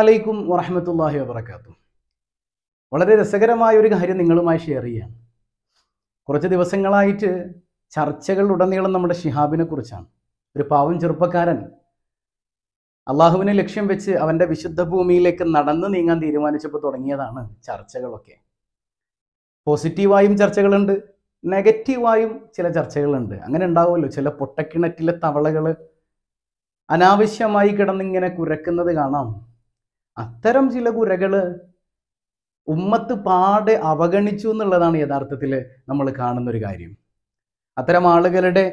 അലൈക്കും വറഹമത്തല്ലാഹി വാബർക്കാത്തു വളരെ രസകരമായ ഒരു കാര്യം നിങ്ങളുമായി ഷെയർ ചെയ്യാം കുറച്ച് ദിവസങ്ങളായിട്ട് ചർച്ചകൾ നമ്മുടെ ഷിഹാബിനെ കുറിച്ചാണ് ഒരു പാവം ചെറുപ്പക്കാരൻ അള്ളാഹുവിനെ ലക്ഷ്യം വെച്ച് അവൻ്റെ വിശുദ്ധ ഭൂമിയിലേക്ക് നടന്ന് നീങ്ങാൻ തീരുമാനിച്ചപ്പോൾ തുടങ്ങിയതാണ് ചർച്ചകളൊക്കെ പോസിറ്റീവായും ചർച്ചകളുണ്ട് നെഗറ്റീവായും ചില ചർച്ചകളുണ്ട് അങ്ങനെ ഉണ്ടാവുമല്ലോ ചില പൊട്ടക്കിണറ്റിലെ തവളകൾ അനാവശ്യമായി കിടന്നിങ്ങനെ കുരക്കുന്നത് കാണാം അത്തരം ചില കുരകള് ഉമ്മത്ത് പാടെ അവഗണിച്ചു എന്നുള്ളതാണ് യഥാർത്ഥത്തിൽ നമ്മൾ കാണുന്ന ഒരു കാര്യം അത്തരം ആളുകളുടെ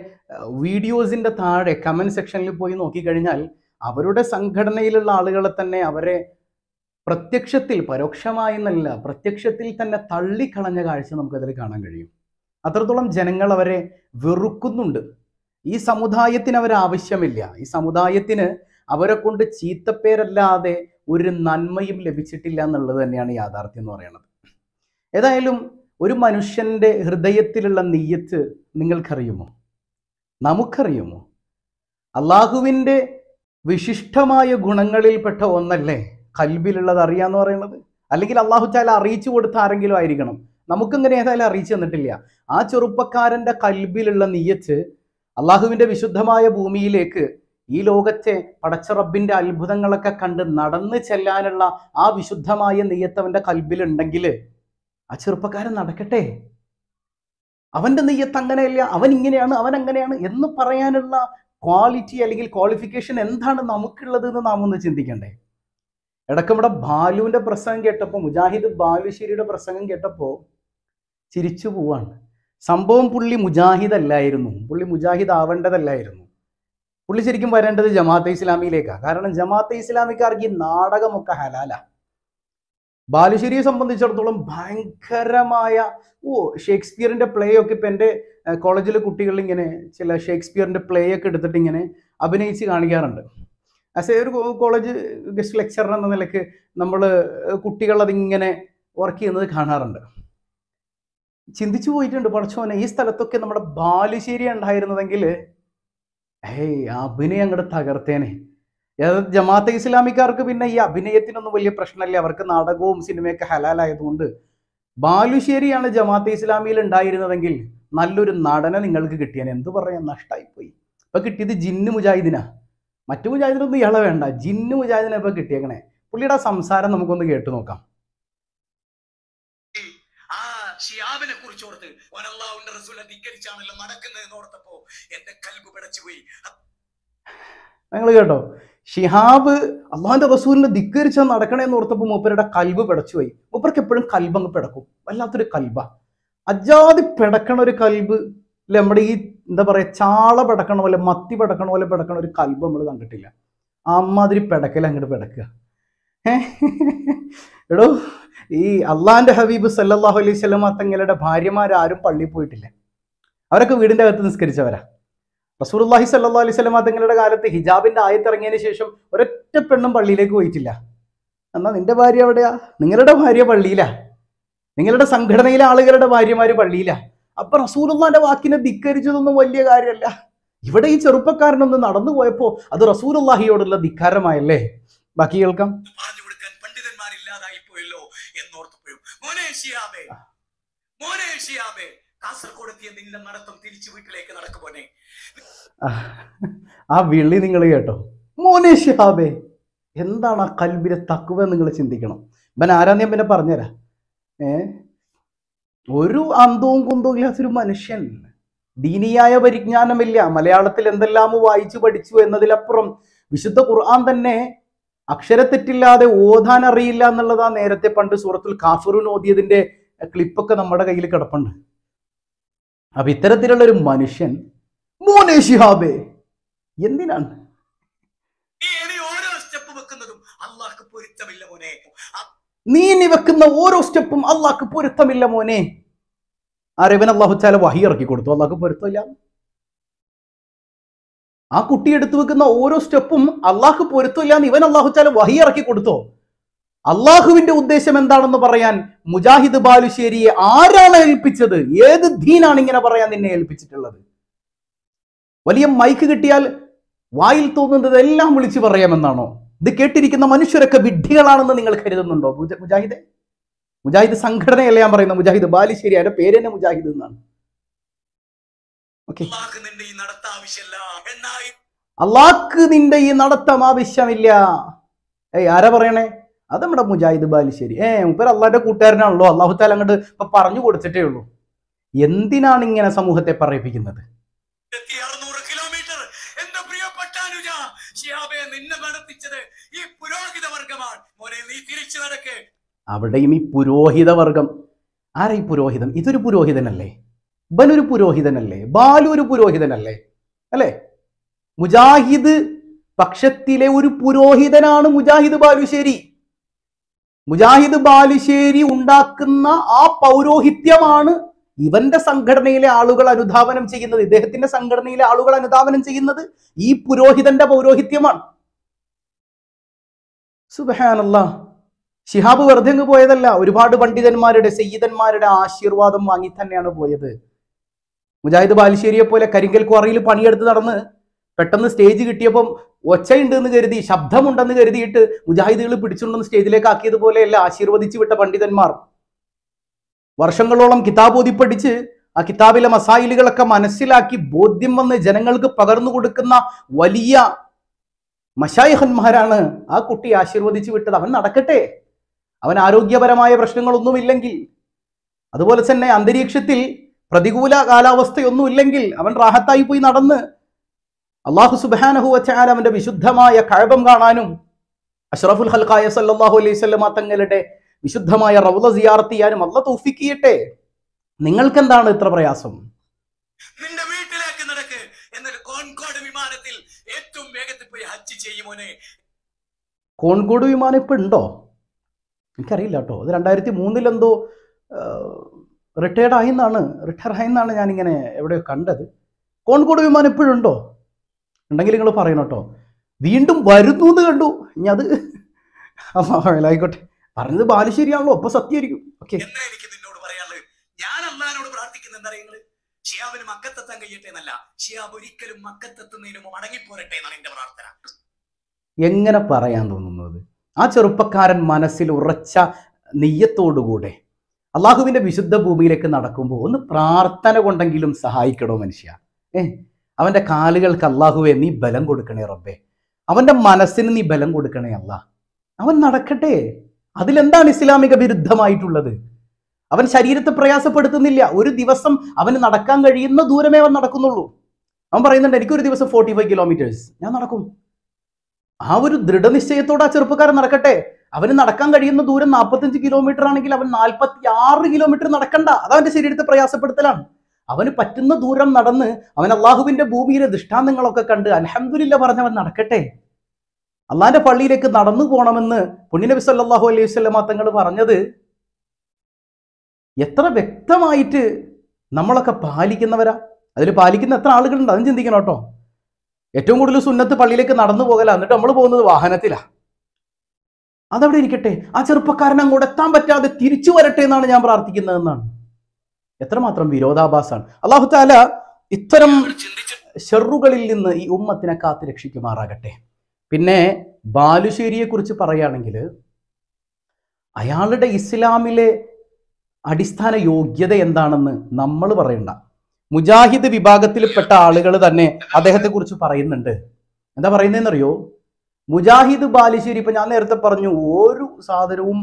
വീഡിയോസിൻ്റെ താഴെ കമൻറ്റ് സെക്ഷനിൽ പോയി നോക്കിക്കഴിഞ്ഞാൽ അവരുടെ സംഘടനയിലുള്ള ആളുകളെ തന്നെ അവരെ പ്രത്യക്ഷത്തിൽ പരോക്ഷമായി എന്നല്ല പ്രത്യക്ഷത്തിൽ തന്നെ തള്ളിക്കളഞ്ഞ കാഴ്ച നമുക്കതിൽ കാണാൻ കഴിയും അത്രത്തോളം ജനങ്ങൾ അവരെ വെറുക്കുന്നുണ്ട് ഈ സമുദായത്തിന് അവരാവശ്യമില്ല ഈ സമുദായത്തിന് അവരെ കൊണ്ട് ചീത്തപ്പേരല്ലാതെ ഒരു നന്മയും ലഭിച്ചിട്ടില്ല എന്നുള്ളത് തന്നെയാണ് യാഥാർത്ഥ്യം എന്ന് പറയുന്നത് ഏതായാലും ഒരു മനുഷ്യൻ്റെ ഹൃദയത്തിലുള്ള നെയ്യത്ത് നിങ്ങൾക്കറിയുമോ നമുക്കറിയുമോ അള്ളാഹുവിൻ്റെ വിശിഷ്ടമായ ഗുണങ്ങളിൽപ്പെട്ട ഒന്നല്ലേ കൽബിലുള്ളത് അറിയാന്ന് പറയുന്നത് അല്ലെങ്കിൽ അള്ളാഹു ചാല അറിയിച്ചു കൊടുത്ത ആരെങ്കിലും ആയിരിക്കണം നമുക്കിങ്ങനെ ഏതായാലും അറിയിച്ചു തന്നിട്ടില്ല ആ ചെറുപ്പക്കാരൻ്റെ കൽബിലുള്ള നെയ്യത്ത് അള്ളാഹുവിൻ്റെ വിശുദ്ധമായ ഭൂമിയിലേക്ക് ഈ ലോകത്തെ പടച്ചറബിൻ്റെ അത്ഭുതങ്ങളൊക്കെ കണ്ട് നടന്ന് ചെല്ലാനുള്ള ആ വിശുദ്ധമായ നെയ്യത്തവൻ്റെ കൽബിലുണ്ടെങ്കിൽ ആ ചെറുപ്പക്കാരൻ നടക്കട്ടെ അവൻ്റെ നെയ്യത്ത് അങ്ങനെയല്ല അവൻ ഇങ്ങനെയാണ് അവൻ അങ്ങനെയാണ് എന്ന് പറയാനുള്ള ക്വാളിറ്റി അല്ലെങ്കിൽ ക്വാളിഫിക്കേഷൻ എന്താണ് നമുക്കുള്ളത് എന്ന് നാം ഒന്ന് ചിന്തിക്കണ്ടേ ഇടയ്ക്ക് ഇവിടെ ബാലുവിൻ്റെ പ്രസംഗം കേട്ടപ്പോൾ മുജാഹിദ് ബാലുശ്ശേരിയുടെ പ്രസംഗം കേട്ടപ്പോൾ ചിരിച്ചു പോവാണ് സംഭവം പുള്ളി മുജാഹിദ് അല്ലായിരുന്നു പുള്ളി മുജാഹിദ് ആവേണ്ടതല്ലായിരുന്നു പുള്ളി ശരിക്കും വരേണ്ടത് ജമാഅത്തെ ഇസ്ലാമിയിലേക്കാണ് കാരണം ജമാഅത്തെ ഇസ്ലാമിക്കാർക്ക് ഈ നാടകമൊക്കെ ഹലാല ബാലുശ്ശേരിയെ സംബന്ധിച്ചിടത്തോളം ഭയങ്കരമായ ഓ ഷേക്സ്പിയറിൻ്റെ പ്ലേ ഒക്കെ ഇപ്പം എൻ്റെ കോളേജിലെ കുട്ടികൾ ഇങ്ങനെ ചില ഷേക്സ്പിയറിൻ്റെ പ്ലേ ഒക്കെ എടുത്തിട്ട് ഇങ്ങനെ അഭിനയിച്ച് കാണിക്കാറുണ്ട് ആസ് എ ഒരു കോളേജ് ഗസ്റ്റ് ലെക്ചറർ എന്ന നിലയ്ക്ക് നമ്മൾ കുട്ടികൾ അതിങ്ങനെ വർക്ക് ചെയ്യുന്നത് കാണാറുണ്ട് ചിന്തിച്ചു പോയിട്ടുണ്ട് പടച്ചോനെ ഈ സ്ഥലത്തൊക്കെ നമ്മുടെ ബാലുശ്ശേരി ഉണ്ടായിരുന്നതെങ്കിൽ ഏയ് അഭിനയം അങ്ങോട്ട് തകർത്തേനെ ജമാഅത്തെ ഇസ്ലാമിക്കാർക്ക് പിന്നെ ഈ അഭിനയത്തിനൊന്നും വലിയ പ്രശ്നമല്ലേ അവർക്ക് നാടകവും സിനിമയൊക്കെ ഹലാലായതുകൊണ്ട് ബാലുശ്ശേരിയാണ് ജമാഅത്തെ ഇസ്ലാമിയിൽ ഉണ്ടായിരുന്നതെങ്കിൽ നല്ലൊരു നടനെ നിങ്ങൾക്ക് കിട്ടിയാൽ എന്ത് പറയാൻ നഷ്ടമായിപ്പോയി ഇപ്പൊ കിട്ടിയത് ജിന്നു മുജാഹിദിനാ മറ്റു മുജാഹിദിനൊന്നും ഇയാളെ വേണ്ട ജിന്നു മുജാഹിദിനെ ഇപ്പൊ കിട്ടിയേക്കണേ പുള്ളിയുടെ സംസാരം നമുക്കൊന്ന് കേട്ടു നോക്കാം അള്ളാഹുവിന്റെ റസൂൽ ധിക്കരിച്ചാണല്ലോ എന്ന് ഓർത്തപ്പോ എന്റെ കൽബ് പിടച്ചുപോയി നിങ്ങൾ കേട്ടോ ഷിഹാബ് അള്ളാഹിന്റെ റസൂലിനെ ധിക്കരിച്ചാൽ നടക്കണേന്ന് ഓർത്തപ്പോ മൂപ്പരുടെ കൽബ് പിടച്ചുപോയി മൂപ്പർക്ക് എപ്പോഴും കൽബങ്ങ് പിടക്കും വല്ലാത്തൊരു കൽബ അജാതി പിടക്കണ ഒരു കൽബ് അല്ലെ നമ്മുടെ ഈ എന്താ പറയാ ചാള പിടക്കണ പോലെ മത്തി പിടക്കണ പോലെ പിടക്കണ ഒരു കൽബ് നമ്മൾ കണ്ടിട്ടില്ല അമ്മാതിരി പിടക്കല അങ്ങോട്ട് പിടക്കുക ഏഹ് എടോ ഈ അള്ളാന്റെ ഹബീബ് സല്ലാഹു അലൈഹി സ്വലമ തങ്ങളുടെ ഭാര്യമാരാരും പള്ളിയിൽ പോയിട്ടില്ല അവരൊക്കെ വീടിന്റെ അകത്ത് നിസ്കരിച്ചവരാ അള്ളാഹി സല്ലാ അലൈഹി സ്വലമ തങ്ങളുടെ കാലത്ത് ഹിജാബിന്റെ ആയത്തിറങ്ങിയതിന് ശേഷം ഒരൊറ്റ പെണ്ണും പള്ളിയിലേക്ക് പോയിട്ടില്ല എന്നാ നിന്റെ ഭാര്യ എവിടെയാ നിങ്ങളുടെ ഭാര്യ പള്ളിയിലാ നിങ്ങളുടെ സംഘടനയിലെ ആളുകളുടെ ഭാര്യമാർ പള്ളിയിലാ അപ്പം റസൂലുള്ളാന്റെ വാക്കിനെ ധിക്കരിച്ചതൊന്നും വലിയ കാര്യമല്ല ഇവിടെ ഈ ചെറുപ്പക്കാരനൊന്ന് നടന്നു പോയപ്പോൾ അത് അള്ളാഹിയോടുള്ള ധിക്കാരമായല്ലേ ബാക്കി കേൾക്കാം പോയല്ലോ എന്നോർത്തപ്പോഴും മോനെ ഷിയാമേ മോനെ ഷിയാമേ കാസർഗോഡ് എത്തിയ നിന്റെ നടത്തം തിരിച്ചു വീട്ടിലേക്ക് നടക്കുമോനെ ആ വിള്ളി നിങ്ങൾ കേട്ടോ മോനെ ഷിയാമേ എന്താണ് ആ കൽബിലെ തക്കുവ നിങ്ങൾ ചിന്തിക്കണം ഇവൻ ആരാന്ന് ഞാൻ പിന്നെ പറഞ്ഞുതരാ ഏ ഒരു അന്തവും കുന്തവും ഇല്ലാത്തൊരു മനുഷ്യൻ ദീനിയായ പരിജ്ഞാനമില്ല മലയാളത്തിൽ എന്തെല്ലാമോ വായിച്ചു പഠിച്ചു എന്നതിലപ്പുറം വിശുദ്ധ ഖുർആൻ തന്നെ അക്ഷരത്തെറ്റില്ലാതെ ഓതാൻ അറിയില്ല എന്നുള്ളതാ നേരത്തെ പണ്ട് സൂറത്തുൽ കാഫറൂൻ ഓതിയതിന്റെ ക്ലിപ്പൊക്കെ നമ്മുടെ കയ്യിൽ കിടപ്പുണ്ട് അപ്പൊ ഇത്തരത്തിലുള്ള ഒരു മനുഷ്യൻ മോനെ എന്തിനാണ് നീ ഇനി വെക്കുന്ന ഓരോ സ്റ്റെപ്പും അള്ളാക്ക് പൊരുത്തമില്ല മോനെ ആ രവൻ അള്ളാഹു ചാല വഹി ഇറക്കി കൊടുത്തു അള്ളാക്ക് പൊരുത്തമില്ല ആ കുട്ടി എടുത്തു വെക്കുന്ന ഓരോ സ്റ്റെപ്പും അള്ളാഹു പൊരുത്തില്ല എന്ന് ഇവൻ അള്ളാഹു ചാല വഹി ഇറക്കി കൊടുത്തോ അള്ളാഹുവിന്റെ ഉദ്ദേശം എന്താണെന്ന് പറയാൻ മുജാഹിദ് ബാലുശ്ശേരിയെ ആരാണ് ഏൽപ്പിച്ചത് ഏത് ധീനാണ് ഇങ്ങനെ പറയാൻ നിന്നെ ഏൽപ്പിച്ചിട്ടുള്ളത് വലിയ മൈക്ക് കിട്ടിയാൽ വായിൽ തോന്നുന്നത് എല്ലാം വിളിച്ചു പറയാമെന്നാണോ ഇത് കേട്ടിരിക്കുന്ന മനുഷ്യരൊക്കെ വിഡ്ഢികളാണെന്ന് നിങ്ങൾ കരുതുന്നുണ്ടോ മുജാഹിദ് മുജാഹിദ് സംഘടനയല്ല ഞാൻ പറയുന്നത് മുജാഹിദ് ബാലുശ്ശേരി അവരുടെ പേര് തന്നെ മുജാഹിദ് എന്നാണ് ഈ ആവശ്യമില്ല അള്ളാക്ക് നിന്റെ ഈ നടത്തം ആവശ്യമില്ല ഏയ് ആരാ പറയണേ അത് നമ്മുടെ മുജാഹിദ് ബാലിശ്ശേരി ഏ മുപ്പർ അള്ളാഹിന്റെ കൂട്ടുകാരനാണല്ലോ അള്ളാഹു താല അങ്ങോട്ട് ഇപ്പൊ പറഞ്ഞു കൊടുത്തിട്ടേ ഉള്ളൂ എന്തിനാണ് ഇങ്ങനെ സമൂഹത്തെ പറയിപ്പിക്കുന്നത് അവിടെയും ഈ പുരോഹിത വർഗം ആരാ ഈ പുരോഹിതം ഇതൊരു പുരോഹിതനല്ലേ ഇബനൊരു പുരോഹിതനല്ലേ ബാലു ഒരു പുരോഹിതനല്ലേ അല്ലേ മുജാഹിദ് പക്ഷത്തിലെ ഒരു പുരോഹിതനാണ് മുജാഹിദ് ബാലുശ്ശേരി മുജാഹിദ് ബാലുശ്ശേരി ഉണ്ടാക്കുന്ന ആ പൗരോഹിത്യമാണ് ഇവന്റെ സംഘടനയിലെ ആളുകൾ അനുധാവനം ചെയ്യുന്നത് ഇദ്ദേഹത്തിന്റെ സംഘടനയിലെ ആളുകൾ അനുധാവനം ചെയ്യുന്നത് ഈ പുരോഹിതന്റെ പൗരോഹിത്യമാണ് സുബഹാനല്ല ശിഹാബ് വെറുതെ പോയതല്ല ഒരുപാട് പണ്ഡിതന്മാരുടെ സയ്യിദന്മാരുടെ ആശീർവാദം വാങ്ങി തന്നെയാണ് പോയത് മുജാഹിദ് ബാലുശ്ശേരിയെ പോലെ കരിങ്കൽ ക്വാറിയിൽ പണിയെടുത്ത് നടന്ന് പെട്ടെന്ന് സ്റ്റേജ് കിട്ടിയപ്പം ഒച്ചയുണ്ട് എന്ന് കരുതി ശബ്ദമുണ്ടെന്ന് കരുതിയിട്ട് മുജാഹിദുകൾ പിടിച്ചുണ്ടെന്ന് സ്റ്റേജിലേക്ക് ആക്കിയതുപോലെയല്ല ആശീർവദിച്ചു വിട്ട പണ്ഡിതന്മാർ വർഷങ്ങളോളം കിതാബ് പഠിച്ച് ആ കിതാബിലെ മസായിലുകളൊക്കെ മനസ്സിലാക്കി ബോധ്യം വന്ന് ജനങ്ങൾക്ക് പകർന്നു കൊടുക്കുന്ന വലിയ മഷായഹന്മാരാണ് ആ കുട്ടി ആശീർവദിച്ചു വിട്ടത് അവൻ നടക്കട്ടെ അവൻ ആരോഗ്യപരമായ പ്രശ്നങ്ങളൊന്നുമില്ലെങ്കിൽ അതുപോലെ തന്നെ അന്തരീക്ഷത്തിൽ പ്രതികൂല കാലാവസ്ഥയൊന്നുമില്ലെങ്കിൽ അവൻ റാഹത്തായി പോയി നടന്ന് അള്ളാഹു സുബാനഹു വച്ചാൽ അവന്റെ വിശുദ്ധമായ കഴപം കാണാനും അഷ്റഫുൽ ഹൽഖായ സല്ലാഹു അലൈഹി സ്വല്ലമ തങ്ങളുടെ വിശുദ്ധമായ റൗല സിയാർത്ത് ചെയ്യാനും അല്ല തൂഫിക്കിയട്ടെ നിങ്ങൾക്ക് എന്താണ് ഇത്ര പ്രയാസം നിന്റെ വീട്ടിലേക്ക് നടക്ക് എന്നൊരു വിമാനത്തിൽ ഏറ്റവും വേഗത്തിൽ പോയി ഹജ്ജ് ചെയ്യുമോനെ കോൺകോട് വിമാനം ഇപ്പൊ ഉണ്ടോ എനിക്കറിയില്ല കേട്ടോ അത് രണ്ടായിരത്തി മൂന്നിലെന്തോ റിട്ടയർഡ് ആയി എന്നാണ് റിട്ടയർ ആയി എന്നാണ് ഞാനിങ്ങനെ എവിടെയോ കണ്ടത് കോൺകോട് വിമാനം ഇപ്പോഴും ഉണ്ടോ ഉണ്ടെങ്കിൽ നിങ്ങൾ പറയണം കേട്ടോ വീണ്ടും വരുന്നു എന്ന് കണ്ടു ഇനി അത് ആയിക്കോട്ടെ പറഞ്ഞത് ബാലുശ്ശേരിയാണല്ലോ അപ്പൊ സത്യമായിരിക്കും ഓക്കെ എനിക്ക് നിന്നോട് ഞാൻ കഴിയട്ടെ എന്നല്ല ഒരിക്കലും എന്നാണ് എന്റെ പ്രാർത്ഥന എങ്ങനെ പറയാൻ തോന്നുന്നത് ആ ചെറുപ്പക്കാരൻ മനസ്സിൽ ഉറച്ച നെയ്യത്തോടുകൂടെ അള്ളാഹുവിൻ്റെ വിശുദ്ധ ഭൂമിയിലേക്ക് നടക്കുമ്പോൾ ഒന്ന് പ്രാർത്ഥന കൊണ്ടെങ്കിലും സഹായിക്കണോ മനുഷ്യ ഏ അവൻ്റെ കാലുകൾക്ക് അള്ളാഹുവെ നീ ബലം കൊടുക്കണേ റബ്ബേ അവൻ്റെ മനസ്സിന് നീ ബലം കൊടുക്കണേ അല്ല അവൻ നടക്കട്ടെ അതിലെന്താണ് ഇസ്ലാമിക വിരുദ്ധമായിട്ടുള്ളത് അവൻ ശരീരത്തെ പ്രയാസപ്പെടുത്തുന്നില്ല ഒരു ദിവസം അവന് നടക്കാൻ കഴിയുന്ന ദൂരമേ അവൻ നടക്കുന്നുള്ളൂ അവൻ പറയുന്നുണ്ട് എനിക്കൊരു ദിവസം ഫോർട്ടി ഫൈവ് കിലോമീറ്റേഴ്സ് ഞാൻ നടക്കും ആ ഒരു ദൃഢനിശ്ചയത്തോടെ ആ ചെറുപ്പക്കാരൻ നടക്കട്ടെ അവന് നടക്കാൻ കഴിയുന്ന ദൂരം നാൽപ്പത്തഞ്ച് കിലോമീറ്റർ ആണെങ്കിൽ അവൻ നാൽപ്പത്തി ആറ് കിലോമീറ്റർ നടക്കണ്ട അതവൻ്റെ ശരീരത്തെ പ്രയാസപ്പെടുത്തലാണ് അവന് പറ്റുന്ന ദൂരം നടന്ന് അവൻ അള്ളാഹുവിന്റെ ഭൂമിയിലെ ദൃഷ്ടാന്തങ്ങളൊക്കെ കണ്ട് അലഹമില്ല പറഞ്ഞവൻ നടക്കട്ടെ അള്ളാഹിൻ്റെ പള്ളിയിലേക്ക് നടന്നു പോകണമെന്ന് പുണ്യനബി സല്ലാഹു അലൈഹി സ്വലമ തങ്ങൾ പറഞ്ഞത് എത്ര വ്യക്തമായിട്ട് നമ്മളൊക്കെ പാലിക്കുന്നവരാ അതിൽ പാലിക്കുന്ന എത്ര ആളുകളുണ്ട് അതും ചിന്തിക്കണം കേട്ടോ ഏറ്റവും കൂടുതൽ സുന്നത്ത് പള്ളിയിലേക്ക് നടന്നു പോകല എന്നിട്ട് നമ്മൾ പോകുന്നത് വാഹനത്തിലാണ് അതവിടെ ഇരിക്കട്ടെ ആ ചെറുപ്പക്കാരൻ അങ്ങോട്ട് എത്താൻ പറ്റാതെ തിരിച്ചു വരട്ടെ എന്നാണ് ഞാൻ പ്രാർത്ഥിക്കുന്നതെന്നാണ് എത്രമാത്രം വിരോധാഭാസാണ് അള്ളാഹു താല ഇത്തരം ഷെറുകളിൽ നിന്ന് ഈ ഉമ്മത്തിനെ കാത്തു രക്ഷിക്കുമാറാകട്ടെ പിന്നെ ബാലുശ്ശേരിയെ കുറിച്ച് പറയുകയാണെങ്കിൽ അയാളുടെ ഇസ്ലാമിലെ അടിസ്ഥാന യോഗ്യത എന്താണെന്ന് നമ്മൾ പറയണ്ട മുജാഹിദ് വിഭാഗത്തിൽപ്പെട്ട ആളുകൾ തന്നെ അദ്ദേഹത്തെ കുറിച്ച് പറയുന്നുണ്ട് എന്താ പറയുന്നതെന്നറിയോ മുജാഹിദ് ബാലിശ്ശേരി ഇപ്പൊ ഞാൻ നേരത്തെ പറഞ്ഞു ഒരു സാധനവും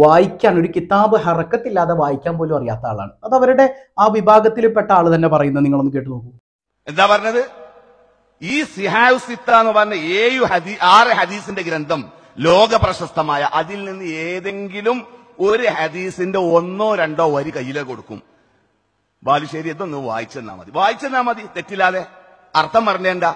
വായിക്കാൻ ഒരു കിതാബ് ഹറക്കത്തില്ലാതെ വായിക്കാൻ പോലും അറിയാത്ത ആളാണ് അത് അവരുടെ ആ വിഭാഗത്തിൽപ്പെട്ട ആള് തന്നെ പറയുന്നത് നിങ്ങളൊന്ന് കേട്ടു നോക്കൂ എന്താ പറഞ്ഞത് ഈ സിഹായു സിത്ത എന്ന് പറഞ്ഞ ഏഴു ആറ് ഹദീസിന്റെ ഗ്രന്ഥം ലോക പ്രശസ്തമായ അതിൽ നിന്ന് ഏതെങ്കിലും ഒരു ഹദീസിന്റെ ഒന്നോ രണ്ടോ വരി കയ്യിലെ കൊടുക്കും ബാലുശ്ശേരി ഇതൊന്ന് വായിച്ചെന്നാ മതി വായിച്ചെന്നാ മതി തെറ്റില്ലാതെ അർത്ഥം പറഞ്ഞേണ്ട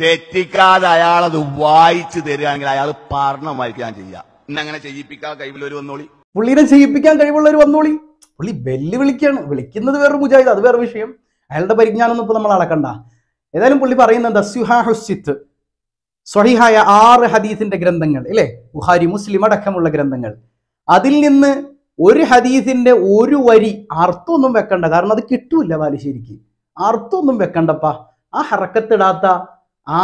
തെറ്റിക്കാതെ അയാളത് വായിച്ചു തരികയാണെങ്കിൽ അയാൾ പാർണമായിരിക്കാൻ ചെയ്യുക ഇന്നങ്ങനെ ചെയ്യിപ്പിക്കാൻ കഴിവിലൊരു വന്നോളി പുള്ളീനെ ചെയ്യിപ്പിക്കാൻ കഴിവുള്ളവർ വന്നോളി പുള്ളി വെല്ലുവിളിക്കാണ് വിളിക്കുന്നത് വേറെ മുജാഹിദ് അത് വേറെ വിഷയം അയാളുടെ ഒന്നും ഇപ്പോൾ നമ്മൾ അളക്കണ്ട ഏതായാലും പുള്ളി പറയുന്നത് ദസ്യുഹാഹുസിത്ത് സ്വഹിഹായ ആറ് ഹദീസിന്റെ ഗ്രന്ഥങ്ങൾ ഇല്ലേ ബുഹാരി മുസ്ലിം അടക്കമുള്ള ഗ്രന്ഥങ്ങൾ അതിൽ നിന്ന് ഒരു ഹദീസിന്റെ ഒരു വരി അർത്ഥമൊന്നും വെക്കണ്ട കാരണം അത് കിട്ടൂല ബാലുശ്ശേരിക്ക് അർത്ഥമൊന്നും വെക്കണ്ടപ്പാ ആ ഹറക്കത്തിടാത്ത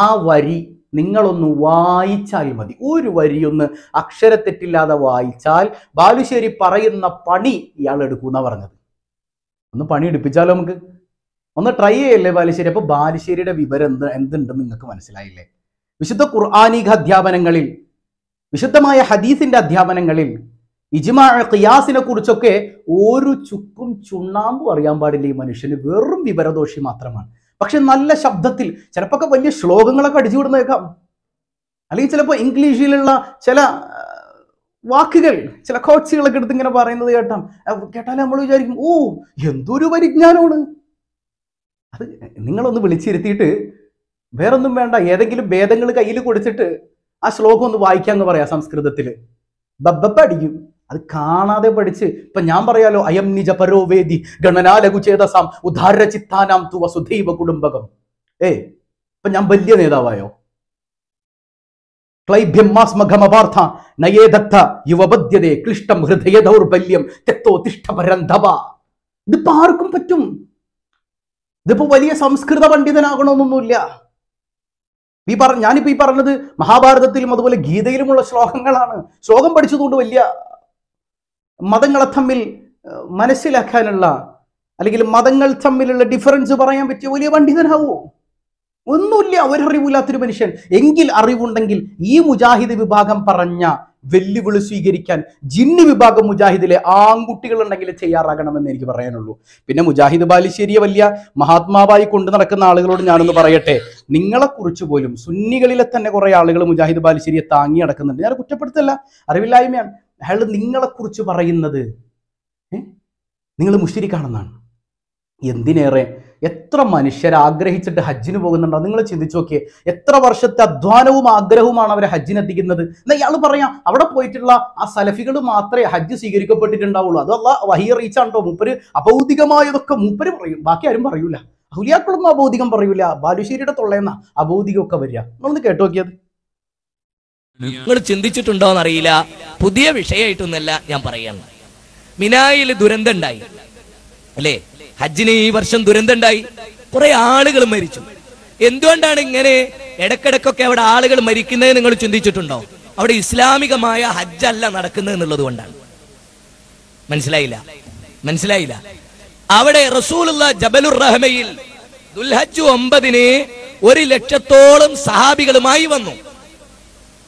ആ വരി നിങ്ങളൊന്ന് വായിച്ചാൽ മതി ഒരു വരിയൊന്ന് അക്ഷരത്തെറ്റില്ലാതെ വായിച്ചാൽ ബാലുശ്ശേരി പറയുന്ന പണി ഇയാൾ എടുക്കൂന്നാ പറഞ്ഞത് ഒന്ന് പണി എടുപ്പിച്ചാലോ നമുക്ക് ഒന്ന് ട്രൈ ചെയ്യല്ലേ ബാലുശ്ശേരി അപ്പോൾ ബാലുശ്ശേരിയുടെ വിവരം എന്ത് എന്തുണ്ടെന്ന് നിങ്ങൾക്ക് മനസ്സിലായില്ലേ വിശുദ്ധ ഖുർആാനിക അധ്യാപനങ്ങളിൽ വിശുദ്ധമായ ഹദീസിന്റെ അധ്യാപനങ്ങളിൽ ഇജിമാ ഖിയാസിനെ കുറിച്ചൊക്കെ ഒരു ചുക്കും ചുണ്ണാമ്പും അറിയാൻ പാടില്ല ഈ മനുഷ്യന് വെറും വിവരദോഷി മാത്രമാണ് പക്ഷെ നല്ല ശബ്ദത്തിൽ ഒക്കെ വലിയ ശ്ലോകങ്ങളൊക്കെ അടിച്ചു വിടുന്നേക്കാം അല്ലെങ്കിൽ ചിലപ്പോൾ ഇംഗ്ലീഷിലുള്ള ചില വാക്കുകൾ ചില കോച്ചുകളൊക്കെ എടുത്ത് ഇങ്ങനെ പറയുന്നത് കേട്ടാം കേട്ടാലേ നമ്മൾ വിചാരിക്കും ഓ എന്തൊരു പരിജ്ഞാനമാണ് അത് നിങ്ങളൊന്ന് വിളിച്ചിരുത്തിയിട്ട് വേറൊന്നും വേണ്ട ഏതെങ്കിലും ഭേദങ്ങൾ കയ്യിൽ കൊടുത്തിട്ട് ആ ശ്ലോകം ഒന്ന് വായിക്കാന്ന് പറയാം സംസ്കൃതത്തിൽ ബബ്ബപ്പടിക്കും അത് കാണാതെ പഠിച്ച് ഇപ്പൊ ഞാൻ പറയാലോ അയം നിജ പരോവേദി ഗണനാലഘുചേതസാം ഉദാര ചിത്താനാം തു വസുധൈവ കുടുംബകം ഏ ഇപ്പൊ ഞാൻ വലിയ നേതാവായോ ക്ലൈഭ്യമാസ്മഘമപാർത്ഥ നയേദത്ത യുവബദ്ധ്യതേ ക്ലിഷ്ടം ഹൃദയ ദൗർബല്യം തെത്തോ തിഷ്ഠപരന്ധവ ഇതിപ്പോ ആർക്കും പറ്റും ഇതിപ്പോ വലിയ സംസ്കൃത പണ്ഡിതനാകണമെന്നൊന്നുമില്ല ഈ പറ ഞാനിപ്പോ ഈ പറഞ്ഞത് മഹാഭാരതത്തിലും അതുപോലെ ഗീതയിലുമുള്ള ശ്ലോകങ്ങളാണ് ശ്ലോകം പഠിച്ചതുകൊണ്ട് വലിയ മതങ്ങളെ തമ്മിൽ മനസ്സിലാക്കാനുള്ള അല്ലെങ്കിൽ മതങ്ങൾ തമ്മിലുള്ള ഡിഫറൻസ് പറയാൻ പറ്റിയ വലിയ പണ്ഡിതനാവോ ഒന്നുമില്ല ഒരറിവില്ലാത്തൊരു മനുഷ്യൻ എങ്കിൽ അറിവുണ്ടെങ്കിൽ ഈ മുജാഹിദ് വിഭാഗം പറഞ്ഞ വെല്ലുവിളി സ്വീകരിക്കാൻ ജിന്നി വിഭാഗം മുജാഹിദിലെ ആൺകുട്ടികൾ ഉണ്ടെങ്കിൽ ചെയ്യാറാകണമെന്ന് എനിക്ക് പറയാനുള്ളൂ പിന്നെ മുജാഹിദ് ബാലിശ്ശേരിയെ വലിയ മഹാത്മാവായി കൊണ്ടു നടക്കുന്ന ആളുകളോട് ഞാനൊന്ന് പറയട്ടെ നിങ്ങളെക്കുറിച്ച് പോലും സുന്നികളിലെ തന്നെ കുറേ ആളുകൾ മുജാഹിദ് ബാലിശ്ശേരിയെ താങ്ങി നടക്കുന്നുണ്ട് ഞാൻ കുറ്റപ്പെടുത്തല്ല അറിവില്ലായ്മയാണ് അയാൾ നിങ്ങളെക്കുറിച്ച് പറയുന്നത് നിങ്ങൾ മുഷിരിക്കാണെന്നാണ് എന്തിനേറെ എത്ര മനുഷ്യർ ആഗ്രഹിച്ചിട്ട് ഹജ്ജിന് പോകുന്നുണ്ടോ നിങ്ങൾ ചിന്തിച്ചു നോക്കിയേ എത്ര വർഷത്തെ അധ്വാനവും ആഗ്രഹവുമാണ് അവരെ ഹജ്ജിനെത്തിക്കുന്നത് എന്നാൽ ഇയാൾ പറയാം അവിടെ പോയിട്ടുള്ള ആ സലഫികൾ മാത്രമേ ഹജ്ജ് സ്വീകരിക്കപ്പെട്ടിട്ടുണ്ടാവുള്ളൂ അതല്ല വഹിയ റീച്ചാണ് മൂപ്പര് അബൗദികമായതൊക്കെ മൂപ്പര് പറയും ബാക്കി ആരും പറയൂല ഹുലിയാക്കളൊന്നും അബൗദികം പറയൂല ബാലുശ്ശേരിയുടെ തൊള്ളയെന്ന അബൗദികമൊക്കെ വരിക നിങ്ങളൊന്ന് കേട്ടു നോക്കിയത് നിങ്ങൾ ചിന്തിച്ചിട്ടുണ്ടോ എന്നറിയില്ല പുതിയ വിഷയമായിട്ടൊന്നല്ല ഞാൻ പറയണം മിനായിൽ ദുരന്തം ഉണ്ടായി അല്ലേ ഹജ്ജിന് ഈ വർഷം ദുരന്തം ഉണ്ടായി കുറെ ആളുകൾ മരിച്ചു എന്തുകൊണ്ടാണ് ഇങ്ങനെ ഇടക്കിടക്കൊക്കെ അവിടെ ആളുകൾ മരിക്കുന്നത് നിങ്ങൾ ചിന്തിച്ചിട്ടുണ്ടോ അവിടെ ഇസ്ലാമികമായ ഹജ്ജല്ല നടക്കുന്നത് എന്നുള്ളത് കൊണ്ടാണ് മനസ്സിലായില്ല മനസ്സിലായില്ല അവിടെ റസൂലുള്ള ജബലുർ റഹമയിൽ ദുൽഹജ് ഒമ്പതിന് ഒരു ലക്ഷത്തോളം സഹാബികളുമായി വന്നു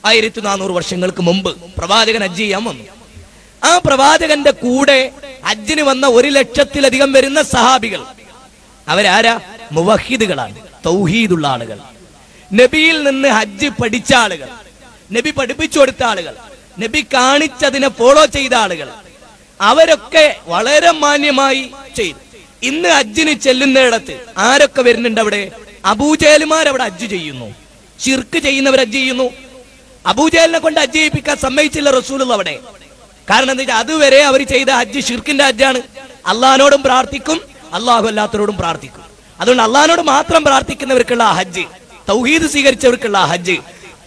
ആയിരത്തി നാനൂറ് വർഷങ്ങൾക്ക് മുമ്പ് പ്രവാചകൻ ഹജ്ജ് ചെയ്യാൻ വന്നു ആ പ്രവാചകന്റെ കൂടെ ഹജ്ജിന് വന്ന ഒരു ലക്ഷത്തിലധികം വരുന്ന സഹാബികൾ അവരാരാ മുവഹിദുകളാണ് തൗഹീദുള്ള ആളുകൾ നബിയിൽ നിന്ന് ഹജ്ജ് പഠിച്ച ആളുകൾ നബി പഠിപ്പിച്ചു കൊടുത്ത ആളുകൾ നബി കാണിച്ചതിനെ ഫോളോ ചെയ്ത ആളുകൾ അവരൊക്കെ വളരെ മാന്യമായി ചെയ്തു ഇന്ന് ഹജ്ജിന് ചെല്ലുന്നിടത്ത് ആരൊക്കെ വരുന്നുണ്ട് അവിടെ അബൂജേലുമാർ അവിടെ ഹജ്ജ് ചെയ്യുന്നു ചിർക്ക് ചെയ്യുന്നവർ ഹജ്ജ് ചെയ്യുന്നു അബൂജഹലിനെ കൊണ്ട് ഹജ്ജ് ചെയ്യിപ്പിക്കാൻ സമ്മതിച്ചില്ല റസൂൽ അവിടെ കാരണം എന്താ വെച്ചാൽ അതുവരെ അവർ ചെയ്ത ഹജ്ജ് ഷിർക്കിന്റെ ഹജ്ജാണ് അള്ളഹാനോടും പ്രാർത്ഥിക്കും അള്ളാഹു അല്ലാത്തവരോടും പ്രാർത്ഥിക്കും അതുകൊണ്ട് അള്ളഹാനോട് മാത്രം പ്രാർത്ഥിക്കുന്നവർക്കുള്ള ഹജ്ജ് തൗഹീദ് സ്വീകരിച്ചവർക്കുള്ള ഹജ്ജ്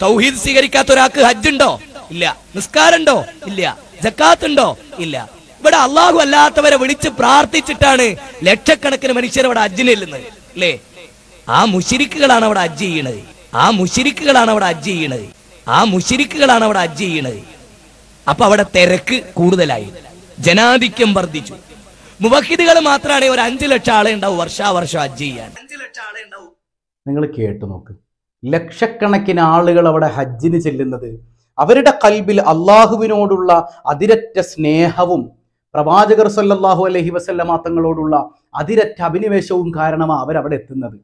തൗഹീദ് സ്വീകരിക്കാത്ത ഒരാൾക്ക് ഹജ്ജ് ഉണ്ടോ ഇല്ല നിസ്കാരമുണ്ടോ ഇല്ല ജക്കാത്ത് ഉണ്ടോ ഇല്ല ഇവിടെ അള്ളാഹു അല്ലാത്തവരെ വിളിച്ച് പ്രാർത്ഥിച്ചിട്ടാണ് ലക്ഷക്കണക്കിന് മനുഷ്യർ അവിടെ ഹജ്ജിന് അല്ലേ ആ മുഷിരിക്കുകളാണ് അവിടെ ഹജ്ജ് ചെയ്യണത് ആ മുഷിരിക്കുകളാണ് അവിടെ ഹജ്ജ് ചെയ്യണത് ആ മുഷിരിക്കുകളാണ് അവിടെ ഹജ്ജ് ചെയ്യണത് അപ്പൊ അവിടെ തിരക്ക് കൂടുതലായി ജനാധിക്യം വർദ്ധിച്ചു മുബഹിദുകൾ മാത്രമാണ് ഒരു അഞ്ചു ലക്ഷം ആളെ ഉണ്ടാവും വർഷാവർഷം ഹജ്ജ് ചെയ്യാൻ ലക്ഷം നിങ്ങൾ കേട്ടു നോക്ക് ലക്ഷക്കണക്കിന് ആളുകൾ അവിടെ ഹജ്ജിന് ചെല്ലുന്നത് അവരുടെ കൽബിൽ അള്ളാഹുവിനോടുള്ള അതിരറ്റ സ്നേഹവും പ്രവാചകർ സല്ലാഹു അലഹി വസല്ലമാ തങ്ങളോടുള്ള അതിരറ്റ അഭിനിവേശവും കാരണമാണ് അവരവിടെ എത്തുന്നത്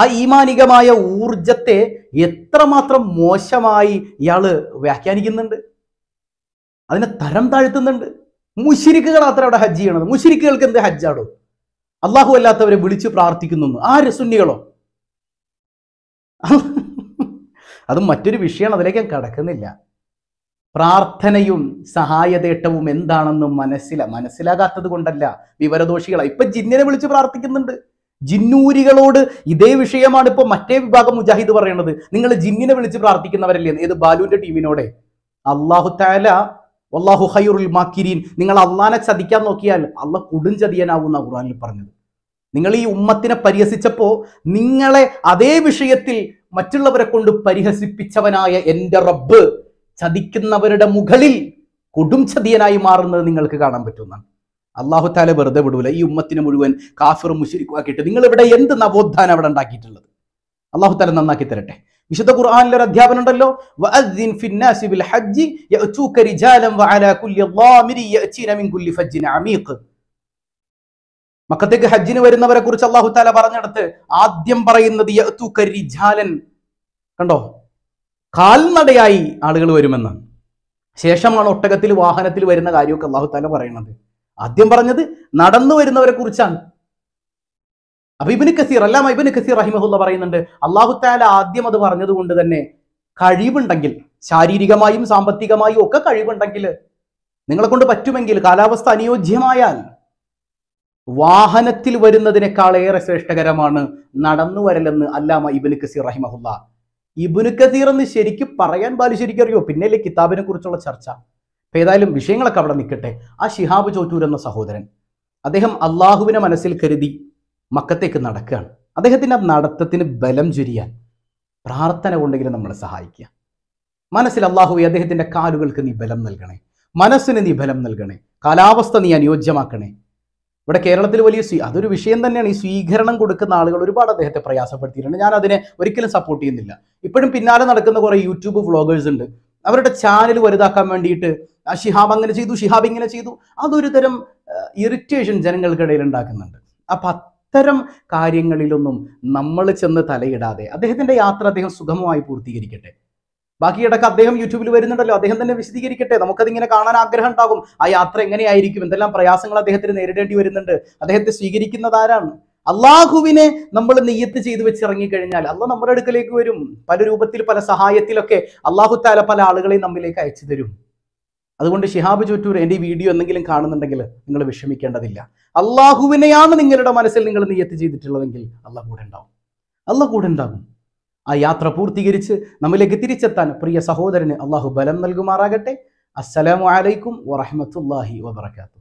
ആ ഈമാനികമായ ഊർജത്തെ എത്രമാത്രം മോശമായി ഇയാൾ വ്യാഖ്യാനിക്കുന്നുണ്ട് അതിനെ തരം താഴ്ത്തുന്നുണ്ട് മുഷിരിക്കുകൾ അത്ര അവിടെ ഹജ്ജ് ചെയ്യണത് മുഷിരിക്കുകൾക്ക് എന്ത് ഹജ്ജാടോ അള്ളാഹു അല്ലാത്തവരെ വിളിച്ച് പ്രാർത്ഥിക്കുന്നു ആര് സുന്നികളോ അത് മറ്റൊരു വിഷയമാണ് അതിലേക്ക് ഞാൻ കടക്കുന്നില്ല പ്രാർത്ഥനയും സഹായതേട്ടവും എന്താണെന്ന് മനസ്സില മനസ്സിലാകാത്തത് കൊണ്ടല്ല വിവരദോഷികളാണ് ഇപ്പൊ ജിന്നിനെ വിളിച്ച് പ്രാർത്ഥിക്കുന്നുണ്ട് ജിന്നൂരികളോട് ഇതേ വിഷയമാണ് ഇപ്പോൾ മറ്റേ വിഭാഗം മുജാഹിദ് പറയുന്നത് നിങ്ങൾ ജിന്നിനെ വിളിച്ച് പ്രാർത്ഥിക്കുന്നവരല്ലേ ഏത് ബാലുവിന്റെ ടീമിനോടെ അള്ളാഹു താല അള്ളാഹു ഹൈറുൽ മാക്കിരീൻ നിങ്ങൾ അള്ളഹാനെ ചതിക്കാൻ നോക്കിയാൽ അള്ള കൊടും ചതിയനാവുന്ന ഖുറാനിൽ പറഞ്ഞത് നിങ്ങൾ ഈ ഉമ്മത്തിനെ പരിഹസിച്ചപ്പോൾ നിങ്ങളെ അതേ വിഷയത്തിൽ മറ്റുള്ളവരെ കൊണ്ട് പരിഹസിപ്പിച്ചവനായ എൻ്റെ റബ്ബ് ചതിക്കുന്നവരുടെ മുകളിൽ കൊടും ചതിയനായി മാറുന്നത് നിങ്ങൾക്ക് കാണാൻ പറ്റുന്നതാണ് അള്ളാഹു താല വെറുതെ വിടൂല ഈ ഉമ്മത്തിനെ മുഴുവൻ കാഫിറും മുഷിരിക്കുമാക്കിയിട്ട് നിങ്ങൾ ഇവിടെ എന്ത് നവോത്ഥാനം അവിടെ ഉണ്ടാക്കിയിട്ടുള്ളത് അള്ളാഹു താല നന്നാക്കി തരട്ടെ വിശുദ്ധ ഖുർആാനിൽ ഒരു അധ്യാപനം ഉണ്ടല്ലോ മക്കത്തേക്ക് ഹജ്ജിന് വരുന്നവരെ കുറിച്ച് അള്ളാഹു താല പറഞ്ഞെടുത്ത് ആദ്യം പറയുന്നത് കണ്ടോ കാൽനടയായി ആളുകൾ വരുമെന്ന് ശേഷമാണ് ഒട്ടകത്തിൽ വാഹനത്തിൽ വരുന്ന കാര്യമൊക്കെ അള്ളാഹു താല പറയുന്നത് ആദ്യം പറഞ്ഞത് നടന്നു വരുന്നവരെ കുറിച്ചാണ് അപ്പൊ ഇബിന് കസീർ അല്ലാമ ഇബിന് കസീർ റഹിമഹുല്ല പറയുന്നുണ്ട് അള്ളാഹുത്താല ആദ്യം അത് പറഞ്ഞതുകൊണ്ട് തന്നെ കഴിവുണ്ടെങ്കിൽ ശാരീരികമായും സാമ്പത്തികമായും ഒക്കെ കഴിവുണ്ടെങ്കിൽ നിങ്ങളെ കൊണ്ട് പറ്റുമെങ്കിൽ കാലാവസ്ഥ അനുയോജ്യമായാൽ വാഹനത്തിൽ വരുന്നതിനേക്കാൾ ഏറെ ശ്രേഷ്ഠകരമാണ് നടന്നു വരലെന്ന് അല്ലാമ ഇബിന് കസീർ റഹിമഹുല്ല ഇബുന് കസീർ എന്ന് ശരിക്കും പറയാൻ ബാലുശരിക്കും അറിയോ പിന്നെയല്ലേ കിതാബിനെ കുറിച്ചുള്ള ചർച്ച അപ്പോൾ ഏതായാലും വിഷയങ്ങളൊക്കെ അവിടെ നിൽക്കട്ടെ ആ ഷിഹാബ് ചോറ്റൂർ എന്ന സഹോദരൻ അദ്ദേഹം അള്ളാഹുവിനെ മനസ്സിൽ കരുതി മക്കത്തേക്ക് നടക്കുകയാണ് അദ്ദേഹത്തിൻ്റെ നടത്തത്തിന് ബലം ചുരിയാൻ പ്രാർത്ഥന കൊണ്ടെങ്കിലും നമ്മളെ സഹായിക്കുക മനസ്സിൽ അള്ളാഹു അദ്ദേഹത്തിൻ്റെ കാലുകൾക്ക് നീ ബലം നൽകണേ മനസ്സിന് നീ ബലം നൽകണേ കാലാവസ്ഥ നീ അനുയോജ്യമാക്കണേ ഇവിടെ കേരളത്തിൽ വലിയ സ്വീ അതൊരു വിഷയം തന്നെയാണ് ഈ സ്വീകരണം കൊടുക്കുന്ന ആളുകൾ ഒരുപാട് അദ്ദേഹത്തെ പ്രയാസപ്പെടുത്തിയിട്ടുണ്ട് ഞാൻ അതിനെ ഒരിക്കലും സപ്പോർട്ട് ചെയ്യുന്നില്ല ഇപ്പോഴും പിന്നാലെ നടക്കുന്ന കുറേ യൂട്യൂബ് വ്ളോഗേഴ്സ് ഉണ്ട് അവരുടെ ചാനൽ വലുതാക്കാൻ വേണ്ടിയിട്ട് ഷിഹാബ് അങ്ങനെ ചെയ്തു ഷിഹാബ് ഇങ്ങനെ ചെയ്തു അതൊരു തരം ഇറിറ്റേഷൻ ജനങ്ങൾക്കിടയിൽ ഉണ്ടാക്കുന്നുണ്ട് അപ്പം അത്തരം കാര്യങ്ങളിലൊന്നും നമ്മൾ ചെന്ന് തലയിടാതെ അദ്ദേഹത്തിൻ്റെ യാത്ര അദ്ദേഹം സുഗമമായി പൂർത്തീകരിക്കട്ടെ ബാക്കി ഇടയ്ക്ക് അദ്ദേഹം യൂട്യൂബിൽ വരുന്നുണ്ടല്ലോ അദ്ദേഹം തന്നെ വിശദീകരിക്കട്ടെ നമുക്കതിങ്ങനെ കാണാൻ ആഗ്രഹം ഉണ്ടാകും ആ യാത്ര എങ്ങനെയായിരിക്കും എന്തെല്ലാം പ്രയാസങ്ങൾ അദ്ദേഹത്തിന് നേരിടേണ്ടി വരുന്നുണ്ട് അദ്ദേഹത്തെ സ്വീകരിക്കുന്നതാരാണ് അള്ളാഹുവിനെ നമ്മൾ നെയ്യത്ത് ചെയ്ത് വെച്ചിറങ്ങിക്കഴിഞ്ഞാൽ അള്ളാഹ് നമ്മുടെ അടുക്കലേക്ക് വരും പല രൂപത്തിൽ പല സഹായത്തിലൊക്കെ അള്ളാഹുത്താല പല ആളുകളെയും നമ്മിലേക്ക് അയച്ചു തരും അതുകൊണ്ട് ഷിഹാബ് ചുറ്റൂർ എൻ്റെ ഈ വീഡിയോ എന്തെങ്കിലും കാണുന്നുണ്ടെങ്കിൽ നിങ്ങൾ വിഷമിക്കേണ്ടതില്ല അള്ളാഹുവിനെയാണ് നിങ്ങളുടെ മനസ്സിൽ നിങ്ങൾ നിയത്ത് ചെയ്തിട്ടുള്ളതെങ്കിൽ അള്ള കൂടെ ഉണ്ടാവും അല്ല കൂടെ ഉണ്ടാകും ആ യാത്ര പൂർത്തീകരിച്ച് നമ്മിലേക്ക് തിരിച്ചെത്താൻ പ്രിയ സഹോദരന് അള്ളാഹു ബലം നൽകുമാറാകട്ടെ അസ്സലാമു അലൈക്കും വാത്തു